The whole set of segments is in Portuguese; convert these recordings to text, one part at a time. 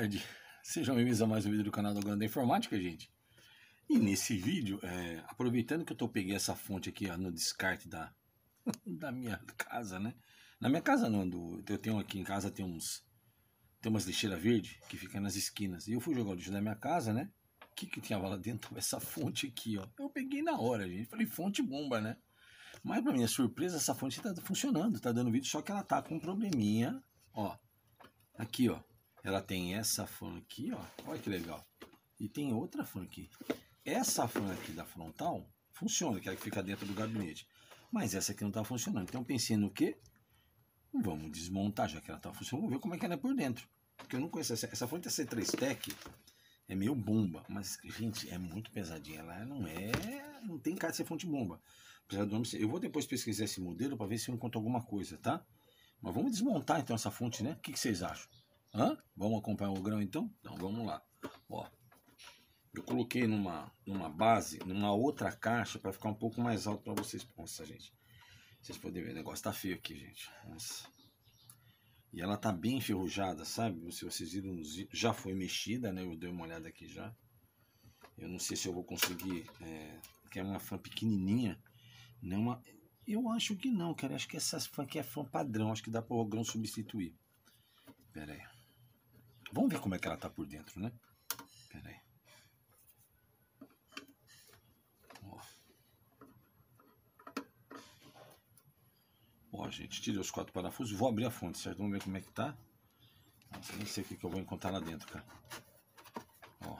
tarde, sejam bem-vindos a mais um vídeo do canal do Grande Informática, gente. E nesse vídeo, é, aproveitando que eu tô, peguei essa fonte aqui ó, no descarte da, da minha casa, né? Na minha casa não, do, eu tenho aqui em casa tem uns tem umas lixeiras verdes que ficam nas esquinas. E eu fui jogar o lixo da minha casa, né? O que que tinha lá dentro? Essa fonte aqui, ó. Eu peguei na hora, gente. Falei, fonte bomba, né? Mas pra minha surpresa, essa fonte tá funcionando, tá dando vídeo, só que ela tá com um probleminha, ó. Aqui, ó ela tem essa fan aqui, ó. Olha que legal. E tem outra fan aqui. Essa fan aqui da frontal funciona, que é a que fica dentro do gabinete. Mas essa aqui não está funcionando. Então pensei no quê? Vamos desmontar, já que ela está funcionando. Vamos ver como é que ela é por dentro. Porque eu não conheço essa. Essa fonte C3 Tech é meio bomba. Mas, gente, é muito pesadinha. Ela não é. Não tem cara de ser fonte bomba. Apesar do nome Eu vou depois pesquisar esse modelo para ver se eu encontro alguma coisa, tá? Mas vamos desmontar então essa fonte, né? O que, que vocês acham? Hã? Vamos acompanhar o grão então? Então vamos lá. Ó, eu coloquei numa, numa base, numa outra caixa para ficar um pouco mais alto para vocês. Nossa, gente. Vocês podem ver, o negócio tá feio aqui, gente. Nossa. E ela tá bem enferrujada, sabe? Se vocês viram, já foi mexida, né? Eu dei uma olhada aqui já. Eu não sei se eu vou conseguir, é, que é uma fã pequenininha, né? Uma, eu acho que não, cara. Acho que essa fã aqui é fã padrão. Acho que dá para o grão substituir. Pera aí. Vamos ver como é que ela tá por dentro, né? Pera aí. Ó. Ó, gente, tirei os quatro parafusos. Vou abrir a fonte, certo? Vamos ver como é que tá. Nossa, nem sei o que, que eu vou encontrar lá dentro, cara. Ó.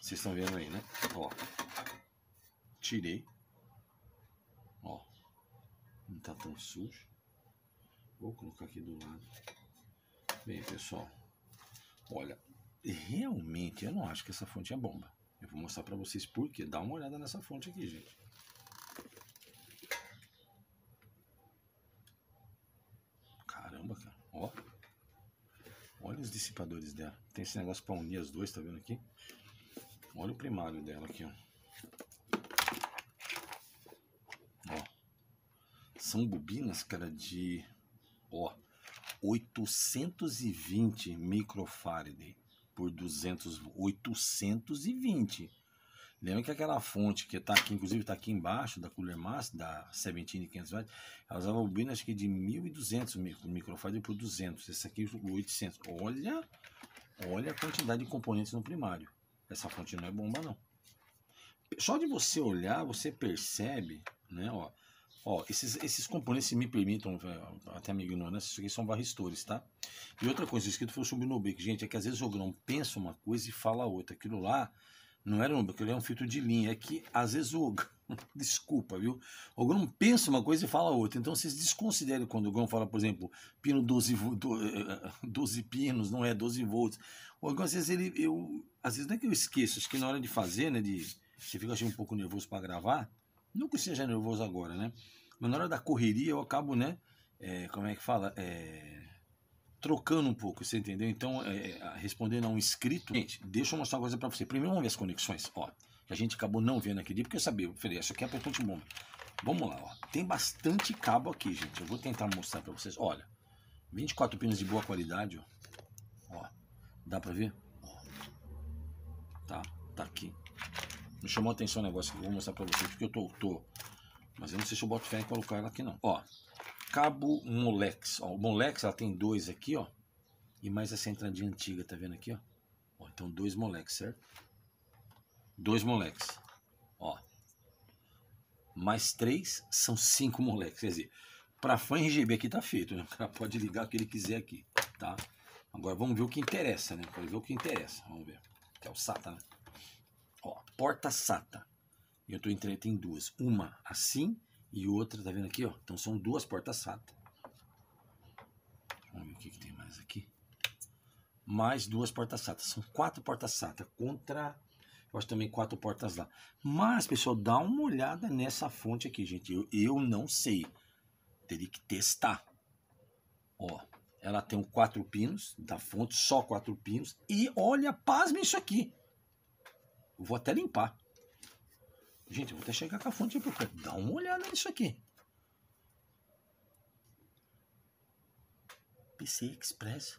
Vocês estão vendo aí, né? Ó. Tirei. Ó. Não tá tão sujo. Vou colocar aqui do lado. Bem, pessoal, olha, realmente eu não acho que essa fonte é bomba. Eu vou mostrar para vocês por quê. Dá uma olhada nessa fonte aqui, gente. Caramba, cara. Ó. Olha os dissipadores dela. Tem esse negócio para unir as duas, tá vendo aqui? Olha o primário dela aqui, ó. Ó. São bobinas, cara, de... Ó. 820 microfarad por 200, 820. Lembra que aquela fonte que está aqui, inclusive está aqui embaixo da Cooler Master da Seventeen 500 watts, ela usava o bino acho que de 1.200 microfarad por 200, esse aqui 800. Olha, olha a quantidade de componentes no primário. Essa fonte não é bomba não. Só de você olhar, você percebe, né, ó, Ó, esses, esses componentes, se me permitam, é, até me minha ignorância, isso aqui são varristores, tá? E outra coisa, escrito foi sobre o Nubank. Gente, é que às vezes o grão pensa uma coisa e fala outra. Aquilo lá não era um Nubank, aquilo é um filtro de linha. É que às vezes o desculpa, viu? O grão pensa uma coisa e fala outra. Então vocês desconsiderem quando o grão fala, por exemplo, pino 12, 12 eh, eh, pinos, não é 12 volts. O grão, às vezes ele, eu, às vezes não é que eu esqueço, acho que na hora de fazer, né, de, você fica achando um pouco nervoso para gravar, não que seja nervoso agora, né? Mas na hora da correria eu acabo, né? É, como é que fala? É, trocando um pouco, você entendeu? Então, é, é respondendo a um inscrito. Gente, deixa eu mostrar uma coisa para você. Primeiro, vamos ver as conexões, ó. Que a gente acabou não vendo aqui dia, porque eu sabia, eu falei, isso aqui é apertante bomba. Vamos lá, ó. Tem bastante cabo aqui, gente. Eu vou tentar mostrar para vocês. Olha, 24 pinos de boa qualidade, ó. ó dá para ver? Ó. Tá, tá aqui. Me chamou a atenção um negócio aqui, vou mostrar pra vocês, porque eu tô, tô, Mas eu não sei se eu boto fé em colocar ela aqui, não. Ó, cabo Molex. Ó, o Molex, ela tem dois aqui, ó. E mais essa entradinha antiga, tá vendo aqui, ó? ó então, dois Molex, certo? Dois Molex. Ó. Mais três são cinco Molex. Quer dizer, pra fã RGB aqui tá feito, né? O cara pode ligar o que ele quiser aqui, tá? Agora vamos ver o que interessa, né? Vamos ver o que interessa. Vamos ver. Que é o SATA, né? Ó, porta sata. Eu estou entrando em duas. Uma assim e outra, tá vendo aqui? Ó? Então são duas portas sata. Vamos ver o que, que tem mais aqui. Mais duas portas sata. São quatro portas sata contra eu acho também quatro portas lá. Mas, pessoal, dá uma olhada nessa fonte aqui, gente. Eu, eu não sei. Teria que testar. Ó, ela tem quatro pinos da fonte, só quatro pinos. E olha, pasme isso aqui. Vou até limpar. Gente, vou até chegar com a fonte aqui pro canto. Dá uma olhada nisso aqui. PC Express.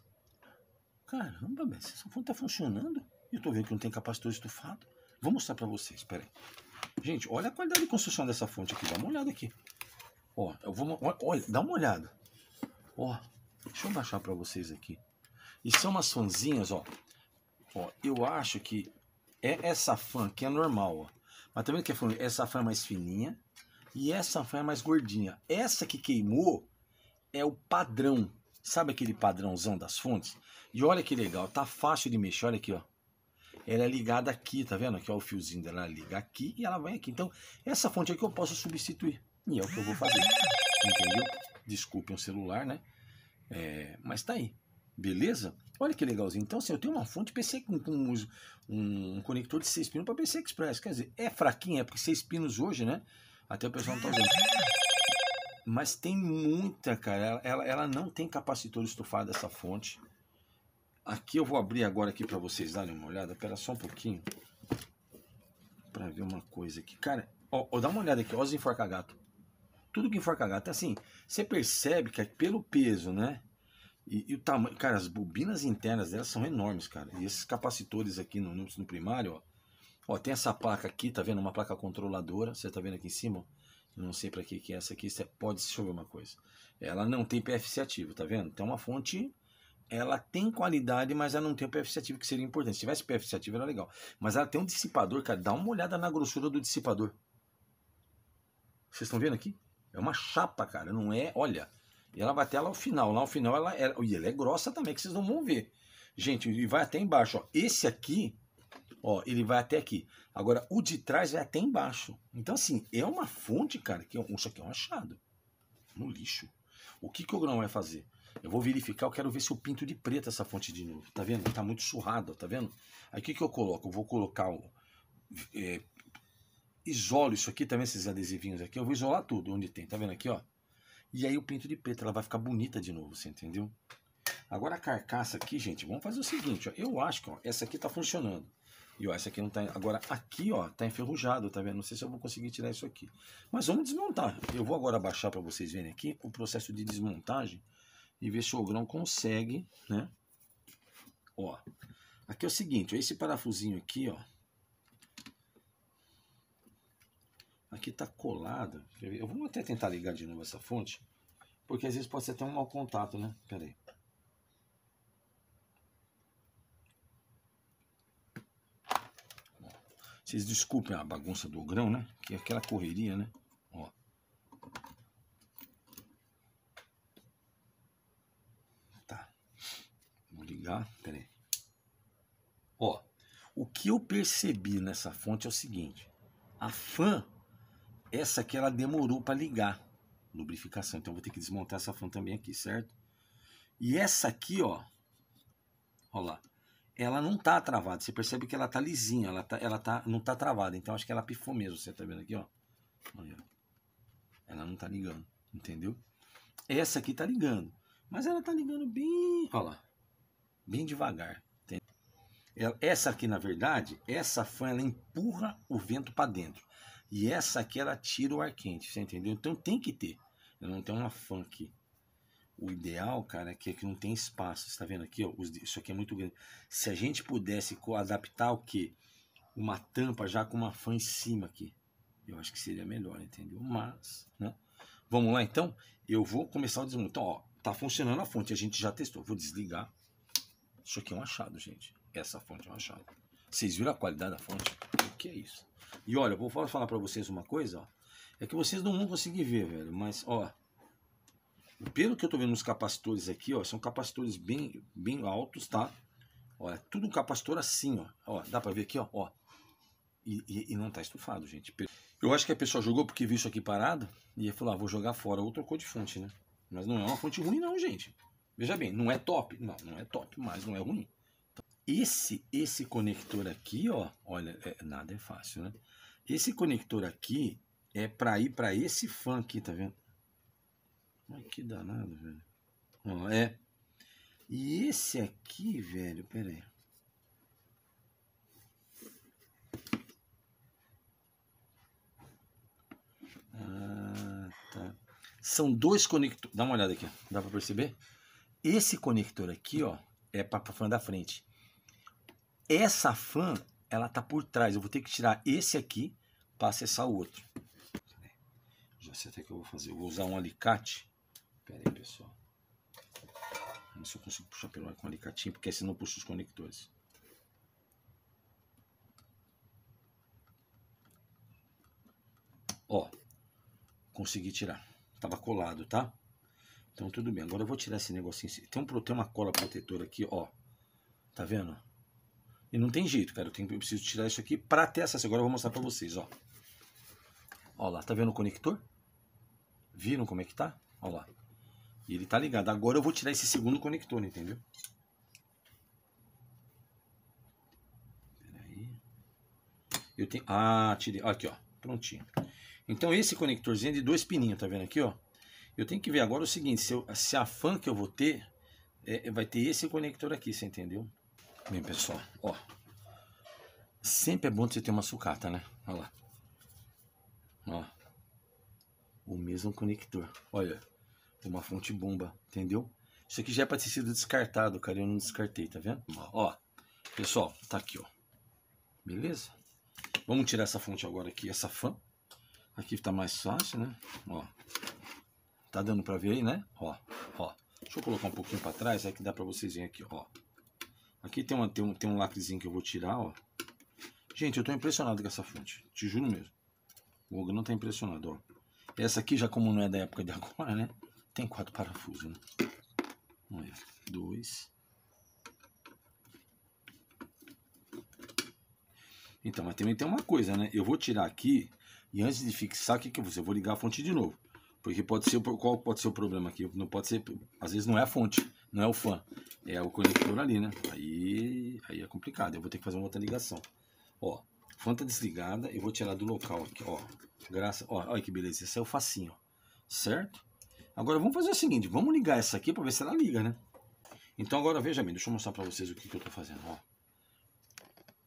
Caramba, velho, essa fonte tá funcionando. Eu tô vendo que não tem capacitor estufado. Vou mostrar para vocês, peraí. Gente, olha a qualidade de construção dessa fonte aqui. Dá uma olhada aqui. Ó, eu vou. Olha, dá uma olhada. Ó, deixa eu baixar para vocês aqui. E são umas fanzinhas, ó. Ó, eu acho que é essa fã que é normal, ó. Mas também que é essa fã é mais fininha e essa fã é mais gordinha. Essa que queimou é o padrão. Sabe aquele padrãozão das fontes? E olha que legal, tá fácil de mexer, olha aqui, ó. Ela é ligada aqui, tá vendo? Aqui ó, o fiozinho dela liga aqui e ela vai aqui. Então, essa fonte aqui eu posso substituir. E é o que eu vou fazer. Entendeu? Desculpem o um celular, né? É, mas tá aí. Beleza? Olha que legalzinho. Então, assim, eu tenho uma fonte PC com, com um, um, um, conector de 6 pinos para PC Express. Quer dizer, é fraquinha, é porque 6 pinos hoje, né? Até o pessoal não tá usando. Mas tem muita, cara. Ela, ela, ela não tem capacitor estufado essa fonte. Aqui eu vou abrir agora aqui para vocês darem uma olhada. espera só um pouquinho. Para ver uma coisa aqui. Cara, ó, ó, dá uma olhada aqui. olha os enforca-gato. Tudo que enforca-gato. Assim, você percebe que é pelo peso, né? E, e, o tamanho, cara, as bobinas internas delas são enormes, cara. E esses capacitores aqui no, no, no primário, ó, ó, tem essa placa aqui, tá vendo? Uma placa controladora, você tá vendo aqui em cima? Eu não sei para que que é essa aqui, você pode, se chover uma coisa. Ela não tem PFC ativo, tá vendo? tem uma fonte, ela tem qualidade, mas ela não tem o PFC ativo, que seria importante. Se tivesse PFC ativo era legal. Mas ela tem um dissipador, cara, dá uma olhada na grossura do dissipador. Vocês estão vendo aqui? É uma chapa, cara, não é, olha e Ela vai até lá o final. Lá no final ela, ela, é, e ela é grossa também, que vocês não vão ver. Gente, e vai até embaixo. Ó. Esse aqui, ó, ele vai até aqui. Agora, o de trás vai até embaixo. Então, assim, é uma fonte, cara, que é isso aqui é um achado. No é lixo. O que, que o grão vai fazer? Eu vou verificar, eu quero ver se eu pinto de preto essa fonte de novo. Tá vendo? Tá muito surrado, tá vendo? Aí o que, que eu coloco? Eu vou colocar o. É, isolo isso aqui também, tá esses adesivinhos aqui. Eu vou isolar tudo onde tem. Tá vendo aqui, ó? E aí eu pinto de preto, ela vai ficar bonita de novo, você entendeu? Agora a carcaça aqui, gente, vamos fazer o seguinte, ó, eu acho que ó, essa aqui tá funcionando. E ó, essa aqui não tá, agora aqui, ó, tá enferrujado, tá vendo? Não sei se eu vou conseguir tirar isso aqui. Mas vamos desmontar. Eu vou agora baixar para vocês verem aqui o processo de desmontagem e ver se o grão consegue, né? Ó. Aqui é o seguinte, ó, esse parafusinho aqui, ó, Aqui está colada. Eu vou até tentar ligar de novo essa fonte, porque às vezes pode ser até um mau contato, né? Pera aí. Vocês desculpem a bagunça do grão, né? Que é aquela correria, né? Ó. Tá. Vou ligar. Pera aí. Ó. O que eu percebi nessa fonte é o seguinte. A fã essa aqui ela demorou para ligar. Lubrificação. Então vou ter que desmontar essa fan também aqui, certo? E essa aqui, ó. Ó lá. Ela não tá travada. Você percebe que ela tá lisinha. Ela, tá, ela tá, não tá travada. Então acho que ela pifou mesmo. Você tá vendo aqui, ó. Ela não tá ligando. Entendeu? Essa aqui tá ligando. Mas ela tá ligando bem. Ó lá. Bem devagar. Entendeu? Essa aqui, na verdade, essa fan ela empurra o vento para dentro. E essa aqui ela tira o ar quente, você entendeu? Então tem que ter. Eu não tenho uma funk. O ideal, cara, é que aqui não tem espaço. Você tá vendo aqui, ó? Isso aqui é muito grande. Se a gente pudesse adaptar o quê? Uma tampa já com uma fan em cima aqui. Eu acho que seria melhor, entendeu? Mas, né? Vamos lá então? Eu vou começar o desmonte. Então, ó, tá funcionando a fonte, a gente já testou. Vou desligar. Isso aqui é um achado, gente. Essa fonte é um achado. Vocês viram a qualidade da fonte? O que é isso? E olha, vou falar para vocês uma coisa, ó. É que vocês não vão conseguir ver, velho, mas ó, pelo que eu tô vendo nos capacitores aqui, ó, são capacitores bem bem altos, tá? Olha, é tudo um capacitor assim, ó. Ó, dá para ver aqui, ó, ó. E, e, e, não tá estufado, gente. Eu acho que a pessoa jogou porque viu isso aqui parado e falou, ah, vou jogar fora ou trocou de fonte, né? Mas não é uma fonte ruim não, gente. Veja bem, não é top, não, não é top, mas não é ruim. Esse, esse conector aqui, ó, olha, é, nada é fácil, né? Esse conector aqui é para ir para esse fã aqui, tá vendo? Ai, que danado, velho. Ó, é. E esse aqui, velho, pera aí. Ah, tá. São dois conectores. Dá uma olhada aqui, dá para perceber? Esse conector aqui, ó, é para pra fã da frente essa fan, ela tá por trás. Eu vou ter que tirar esse aqui para acessar o outro. Já sei até que eu vou fazer. Eu vou usar um alicate. Pera aí, pessoal. Vamos ver se eu consigo puxar pelo ar com um alicatinho, porque senão eu puxo os conectores. Ó, consegui tirar. Tava colado, tá? Então tudo bem. Agora eu vou tirar esse negocinho. Tem, um, tem uma cola protetora aqui, ó. Tá vendo? E não tem jeito, cara. Eu, tenho, eu preciso tirar isso aqui para ter acesso. Agora eu vou mostrar para vocês, ó. Ó lá, tá vendo o conector? Viram como é que tá? Ó lá. E ele tá ligado. Agora eu vou tirar esse segundo conector, entendeu? Peraí. Eu tenho... Ah, tirei. Aqui, ó. Prontinho. Então esse conectorzinho é de dois pininhos, tá vendo aqui, ó? Eu tenho que ver agora o seguinte, se, eu, se a fan que eu vou ter, é, vai ter esse conector aqui, você entendeu? Bem, pessoal, ó. Sempre é bom você ter uma sucata, né? Olha lá. Ó. O mesmo conector. Olha. Uma fonte bomba, entendeu? Isso aqui já é pra ter sido descartado, cara. Eu não descartei, tá vendo? Ó. Pessoal, tá aqui, ó. Beleza? Vamos tirar essa fonte agora aqui, essa fã. Aqui tá mais fácil, né? Ó. Tá dando pra ver aí, né? Ó, ó. Deixa eu colocar um pouquinho pra trás, é que dá pra vocês verem aqui, ó. Aqui tem, uma, tem, um, tem um lacrezinho que eu vou tirar, ó. Gente, eu tô impressionado com essa fonte. Te juro mesmo. O não tá impressionado, ó. Essa aqui, já como não é da época de agora, né? Tem quatro parafusos, né? é? dois. Então, mas também tem uma coisa, né? Eu vou tirar aqui e antes de fixar, o que, que eu vou fazer? Eu vou ligar a fonte de novo. Porque pode ser, qual pode ser o problema aqui? Não pode ser, às vezes não é a fonte não é o fã, é o conector ali, né? Aí, aí é complicado, eu vou ter que fazer uma outra ligação. Ó, fã tá desligada, eu vou tirar do local aqui, ó. Graça, ó, olha que beleza, esse é o facinho, certo? Agora vamos fazer o seguinte, vamos ligar essa aqui para ver se ela liga, né? Então agora veja bem, deixa eu mostrar para vocês o que, que eu tô fazendo, ó.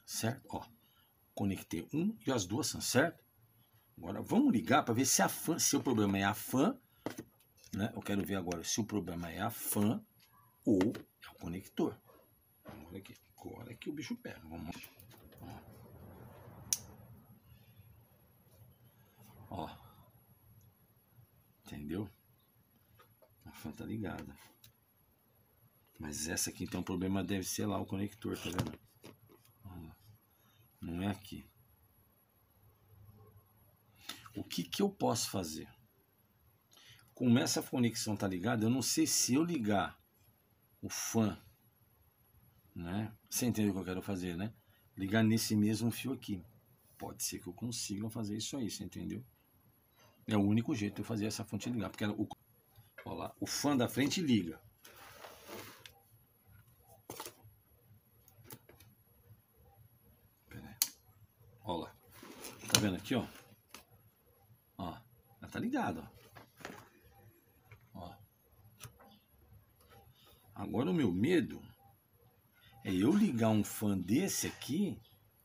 Certo? Ó, conectei um e as duas são, certo? Agora vamos ligar para ver se a fã, se o problema é a fã, né? Eu quero ver agora se o problema é a fã ou é o conector. Vamos ver aqui. Agora é que o bicho pega. Vamos. Ó. Entendeu? A fã tá ligada. Mas essa aqui então o problema deve ser lá o conector, tá vendo? Não é aqui. O que que eu posso fazer? Como essa conexão tá ligada, eu não sei se eu ligar o fã, né? Você entende o que eu quero fazer, né? Ligar nesse mesmo fio aqui. Pode ser que eu consiga fazer isso aí, você entendeu? É o único jeito de eu fazer essa fonte ligar, porque o, lá, o fã da frente liga. Olha lá. Tá vendo aqui, ó? Ó, ela tá ligada, ó. Agora o meu medo é eu ligar um fã desse aqui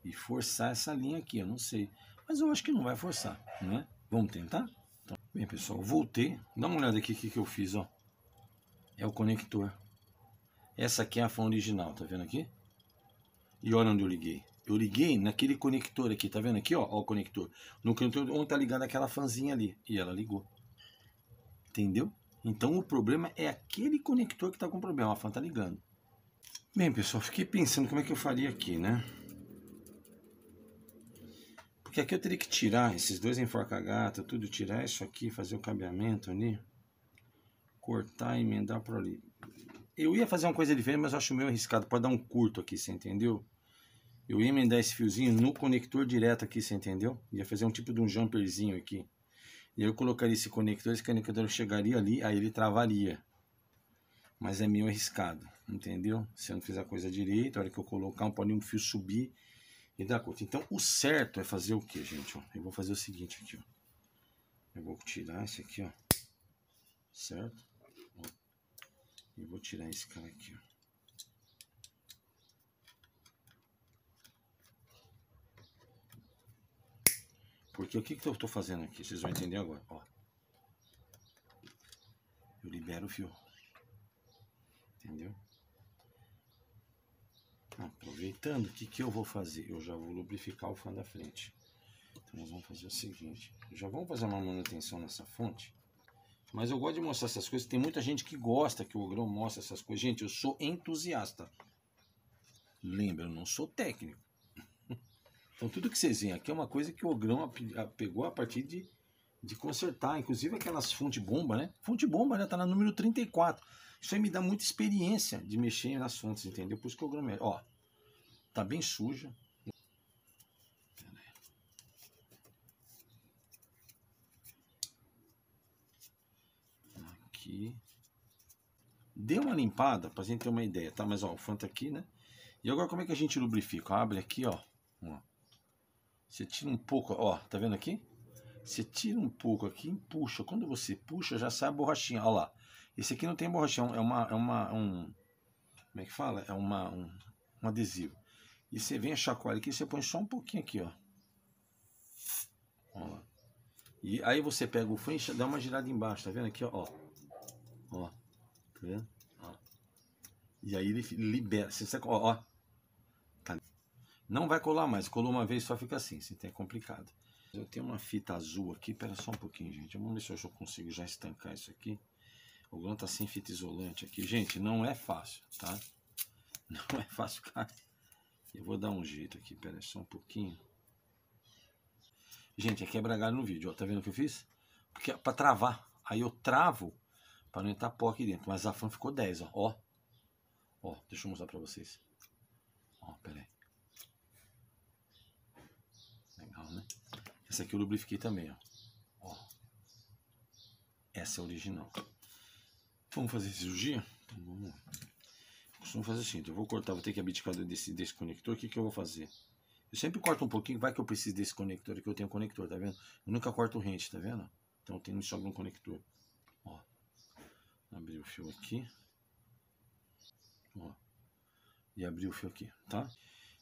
e forçar essa linha aqui, eu não sei. Mas eu acho que não vai forçar, né? Vamos tentar? Então, bem, pessoal, voltei. Dá uma olhada aqui o que, que eu fiz, ó. É o conector. Essa aqui é a fã original, tá vendo aqui? E olha onde eu liguei. Eu liguei naquele conector aqui, tá vendo aqui, ó? ó o conector. No conector onde tá ligada aquela fãzinha ali. E ela ligou. Entendeu? Então o problema é aquele conector que está com problema. A fan está ligando. Bem, pessoal, fiquei pensando como é que eu faria aqui, né? Porque aqui eu teria que tirar esses dois enforca-gato, tudo, tirar isso aqui, fazer o cabeamento ali, cortar e emendar por ali. Eu ia fazer uma coisa diferente, mas eu acho meio arriscado. Pode dar um curto aqui, você entendeu? Eu ia emendar esse fiozinho no conector direto aqui, você entendeu? Ia fazer um tipo de um jumperzinho aqui. E eu colocaria esse conector, esse conector chegaria ali, aí ele travaria. Mas é meio arriscado, entendeu? Se eu não fizer a coisa direito, a hora que eu colocar, não pode um fio subir e dar conta. Então, o certo é fazer o que, gente? eu vou fazer o seguinte aqui, ó. Eu vou tirar esse aqui, ó. Certo? Eu E vou tirar esse cara aqui, ó. Porque o que, que eu estou fazendo aqui? Vocês vão entender agora. Ó. Eu libero o fio. Entendeu? Aproveitando, o que, que eu vou fazer? Eu já vou lubrificar o fã da frente. Então nós vamos fazer o seguinte. Já vamos fazer uma manutenção nessa fonte. Mas eu gosto de mostrar essas coisas. Tem muita gente que gosta que o Ogrão mostre essas coisas. Gente, eu sou entusiasta. Lembra, eu não sou técnico. Então tudo que vocês veem aqui é uma coisa que o Ogrão pegou a partir de, de consertar. Inclusive aquelas fonte bomba, né? Fonte bomba, né? Tá na número 34. Isso aí me dá muita experiência de mexer nas fontes, entendeu? Por isso que o Ogrão Ó, tá bem suja. Aqui. Dê uma limpada pra gente ter uma ideia, tá? Mas ó, o fanta aqui, né? E agora como é que a gente lubrifica? Abre aqui, ó. ó. Você tira um pouco, ó, tá vendo aqui? Você tira um pouco aqui e puxa. Quando você puxa, já sai a borrachinha, ó lá. Esse aqui não tem borrachinha, é uma, é uma, um, como é que fala? É uma, um, um adesivo. E você vem a chacoalha aqui, você põe só um pouquinho aqui, ó. ó lá. E aí você pega o fã e dá uma girada embaixo, tá vendo aqui, ó? Ó, tá vendo? Ó. E aí ele libera, você, ó, ó, não vai colar mais, colou uma vez só fica assim, assim é complicado. Eu tenho uma fita azul aqui, pera só um pouquinho, gente. Vamos ver se eu consigo já estancar isso aqui. O Glan tá sem fita isolante aqui. Gente, não é fácil, tá? Não é fácil, cara. Eu vou dar um jeito aqui, pera só um pouquinho. Gente, é quebra galho no vídeo, ó. Tá vendo o que eu fiz? Porque é pra travar. Aí eu travo pra não entrar pó aqui dentro. Mas a fan ficou 10, ó. Ó, ó deixa eu mostrar pra vocês. Ó, pera aí. Essa aqui eu lubrifiquei também, ó. ó. Essa é original. Vamos fazer cirurgia? Então vamos. Eu costumo fazer assim, então eu vou cortar, vou ter que abdicar desse, desse conector. O que, que eu vou fazer? Eu sempre corto um pouquinho, vai que eu preciso desse conector aqui, eu tenho um conector, tá vendo? Eu nunca corto o rente, tá vendo? Então tem um sobra um conector. Ó. Abrir o fio aqui. Ó. E abrir o fio aqui, tá?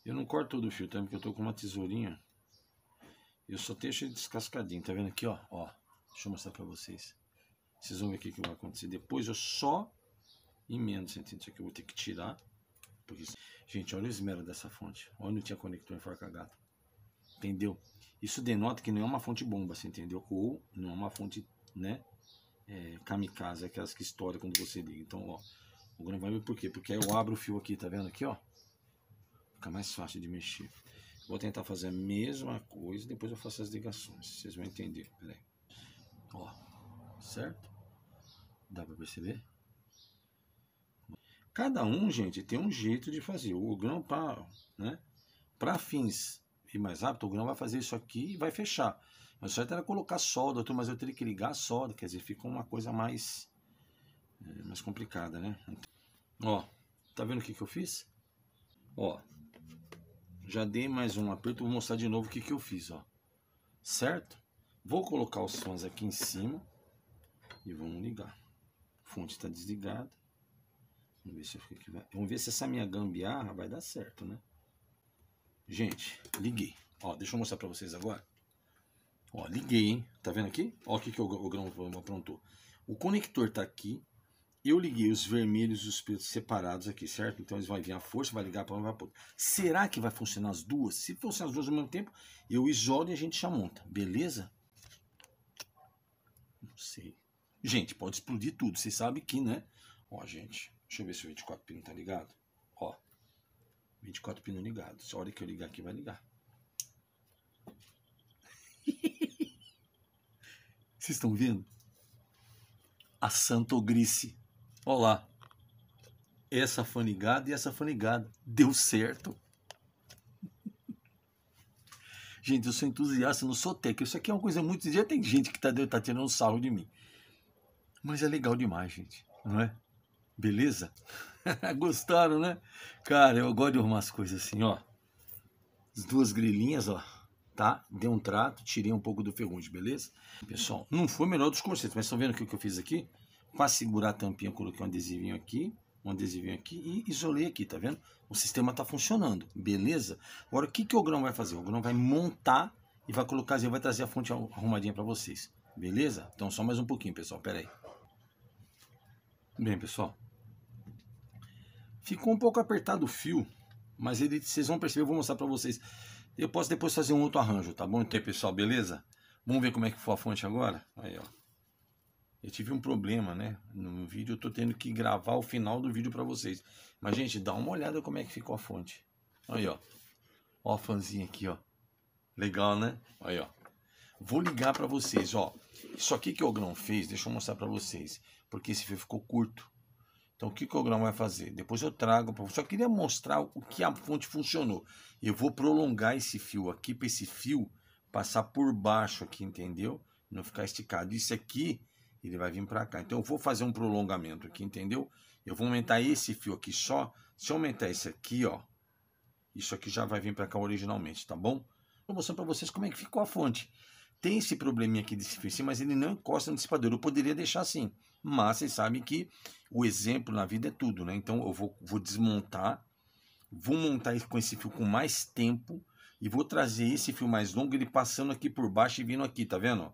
Eu não corto todo o fio, tá? Porque eu tô com uma tesourinha eu só deixo ele descascadinho, tá vendo aqui, ó? ó deixa eu mostrar pra vocês. Vocês vão ver o que, que vai acontecer. Depois eu só emendo, você entende? Isso aqui eu vou ter que tirar. Porque... Gente, olha o esmero dessa fonte. Olha onde tinha conector em forca Entendeu? Isso denota que não é uma fonte bomba, você entendeu? Ou não é uma fonte, né? É, kamikaze, aquelas que estouram quando você liga. Então, ó. O grão vai ver por quê? Porque aí eu abro o fio aqui, tá vendo aqui, ó? Fica mais fácil de mexer. Vou tentar fazer a mesma coisa, depois eu faço as ligações, vocês vão entender. aí. Ó, certo? Dá para perceber? Cada um, gente, tem um jeito de fazer. O grão para, né? Para fins e mais rápido, o grão vai fazer isso aqui e vai fechar. Mas só era colocar solda, mas eu teria que ligar a solda, quer dizer, fica uma coisa mais é, mais complicada, né? Ó, tá vendo o que que eu fiz? Ó, já dei mais um aperto, vou mostrar de novo o que, que eu fiz, ó. Certo? Vou colocar os fãs aqui em cima e vamos ligar. A fonte está desligada. Vamos ver, se vamos ver se essa minha gambiarra vai dar certo, né? Gente, liguei. Ó, deixa eu mostrar para vocês agora. Ó, liguei, hein? Tá vendo aqui? Ó o que, que o, o grão aprontou. O conector tá aqui, eu liguei os vermelhos e os pretos separados aqui, certo? Então eles vão vir a força, vai ligar para um vai para outro. Será que vai funcionar as duas? Se funcionar as duas ao mesmo tempo, eu isolo e a gente já monta, beleza? Não sei. Gente, pode explodir tudo, vocês sabem que, né? Ó, gente, deixa eu ver se o 24 pino tá ligado. Ó, 24 pino ligado. Se a hora que eu ligar aqui, vai ligar. Vocês estão vendo? A Grice. Olá, essa fanigada e essa fanigada deu certo. Gente, eu sou entusiasta, não sou técnico. Isso aqui é uma coisa muito. Já tem gente que tá, tá tirando um sarro de mim. Mas é legal demais, gente, não é? Beleza? Gostaram, né? Cara, eu gosto de arrumar as coisas assim, ó. As duas grilinhas, ó. Tá? Dei um trato, tirei um pouco do ferrugem, beleza? Pessoal, não foi o melhor dos conceitos, mas estão vendo o que eu fiz aqui? Para segurar a tampinha, eu coloquei um adesivinho aqui, um adesivinho aqui e isolei aqui, tá vendo? O sistema está funcionando, beleza? Agora, o que, que o grão vai fazer? O grão vai montar e vai colocar, assim, vai trazer a fonte arrumadinha para vocês, beleza? Então, só mais um pouquinho, pessoal, pera aí. Bem, pessoal, ficou um pouco apertado o fio, mas ele, vocês vão perceber, eu vou mostrar para vocês. Eu posso depois fazer um outro arranjo, tá bom? Então, pessoal, beleza? Vamos ver como é que foi a fonte agora? Aí, ó. Eu tive um problema, né? No vídeo eu tô tendo que gravar o final do vídeo para vocês. Mas, gente, dá uma olhada como é que ficou a fonte. Aí, ó. Ó a fanzinha aqui, ó. Legal, né? Aí, ó. Vou ligar para vocês, ó. Isso aqui que o Ogrão fez, deixa eu mostrar para vocês. Porque esse vídeo ficou curto. Então, o que, que o Ogrão vai fazer? Depois eu trago para Só queria mostrar o que a fonte funcionou. Eu vou prolongar esse fio aqui para esse fio passar por baixo aqui, entendeu? Não ficar esticado. Isso aqui ele vai vir para cá. Então eu vou fazer um prolongamento aqui, entendeu? Eu vou aumentar esse fio aqui só. Se eu aumentar esse aqui, ó, isso aqui já vai vir para cá originalmente, tá bom? Vou mostrar para vocês como é que ficou a fonte. Tem esse probleminha aqui desse fio mas ele não encosta no dissipador. Eu poderia deixar assim, mas vocês sabem que o exemplo na vida é tudo, né? Então eu vou, vou desmontar, vou montar com esse fio com mais tempo e vou trazer esse fio mais longo, ele passando aqui por baixo e vindo aqui, tá vendo?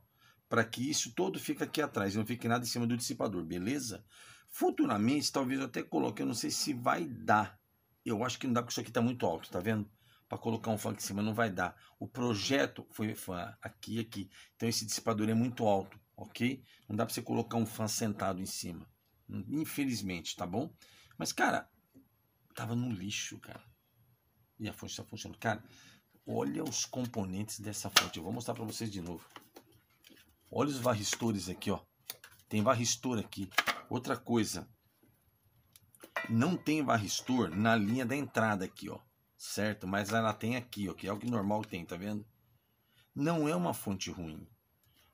para que isso todo fique aqui atrás, não fique nada em cima do dissipador, beleza? Futuramente, talvez eu até coloque, eu não sei se vai dar. Eu acho que não dá porque isso aqui está muito alto, tá vendo? Para colocar um funk em cima não vai dar. O projeto foi fã aqui aqui. Então esse dissipador é muito alto, ok? Não dá para você colocar um fã sentado em cima. Infelizmente, tá bom? Mas, cara, tava no lixo, cara. E a fonte está funcionando. Cara, olha os componentes dessa fonte. Eu vou mostrar para vocês de novo. Olha os varristores aqui, ó. Tem varristor aqui. Outra coisa, não tem varristor na linha da entrada aqui, ó. Certo? Mas ela tem aqui, ó, que é o que normal tem, tá vendo? Não é uma fonte ruim.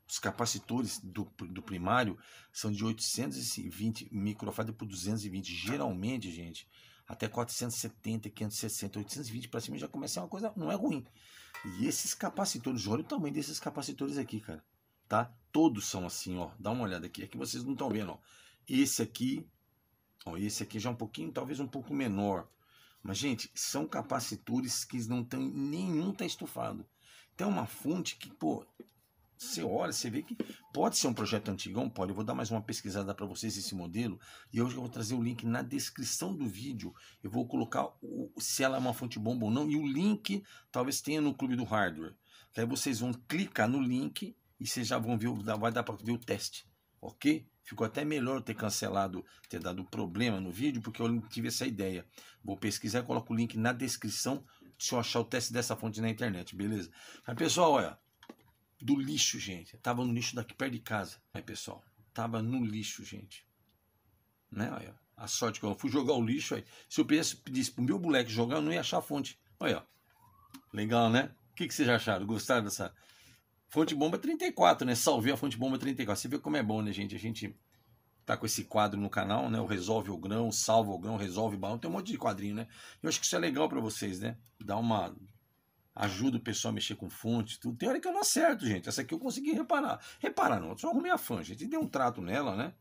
Os capacitores do, do primário são de 820 microfarads por 220. Geralmente, gente, até 470, 560, 820 para cima já começa uma coisa, não é ruim. E esses capacitores, olha o tamanho desses capacitores aqui, cara tá? Todos são assim, ó. Dá uma olhada aqui. É que vocês não estão vendo, ó. Esse aqui, ó, esse aqui já é um pouquinho, talvez um pouco menor. Mas, gente, são capacitores que não tem nenhum tá estufado. Tem uma fonte que, pô, você olha, você vê que pode ser um projeto antigão, pode. Eu vou dar mais uma pesquisada para vocês esse modelo. E hoje eu vou trazer o link na descrição do vídeo. Eu vou colocar o, se ela é uma fonte bomba ou não. E o link talvez tenha no clube do hardware. aí vocês vão clicar no link e vocês já vão ver, vai dar para ver o teste, ok? Ficou até melhor ter cancelado, ter dado problema no vídeo, porque eu tive essa ideia. Vou pesquisar e coloco o link na descrição se eu achar o teste dessa fonte na internet, beleza? Mas pessoal, olha, do lixo, gente. Eu tava no lixo daqui perto de casa, né, pessoal? Tava no lixo, gente. Né, olha. A sorte que eu fui jogar o lixo aí. Se eu pedisse pro meu moleque jogar, eu não ia achar a fonte. Olha, Legal, né? O que, que vocês acharam? Gostaram dessa Fonte Bomba 34, né? Salvei a Fonte Bomba 34. Você vê como é bom, né, gente? A gente tá com esse quadro no canal, né? O Resolve o Grão, Salva o Grão, Resolve o Balão. Tem um monte de quadrinho, né? Eu acho que isso é legal para vocês, né? Dá uma. Ajuda o pessoal a mexer com fonte, tudo. Tem hora que eu não acerto, gente. Essa aqui eu consegui reparar. Reparar não, eu só arrumei a fã, gente. E dei um trato nela, né?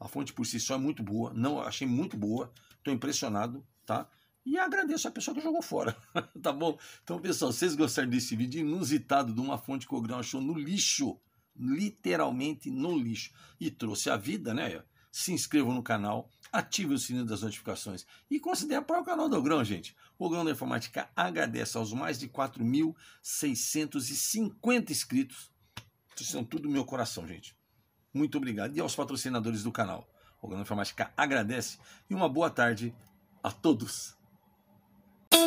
A fonte por si só é muito boa. Não, achei muito boa. Tô impressionado, tá? E agradeço a pessoa que jogou fora, tá bom? Então, pessoal, vocês gostaram desse vídeo inusitado de uma fonte que o Grão achou no lixo, literalmente no lixo, e trouxe a vida, né? Se inscrevam no canal, ative o sininho das notificações e considere apoiar o canal do Grão, gente. O Grão da Informática agradece aos mais de 4.650 inscritos. Vocês são tudo do meu coração, gente. Muito obrigado. E aos patrocinadores do canal. O Grão da Informática agradece e uma boa tarde a todos.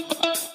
Thank you.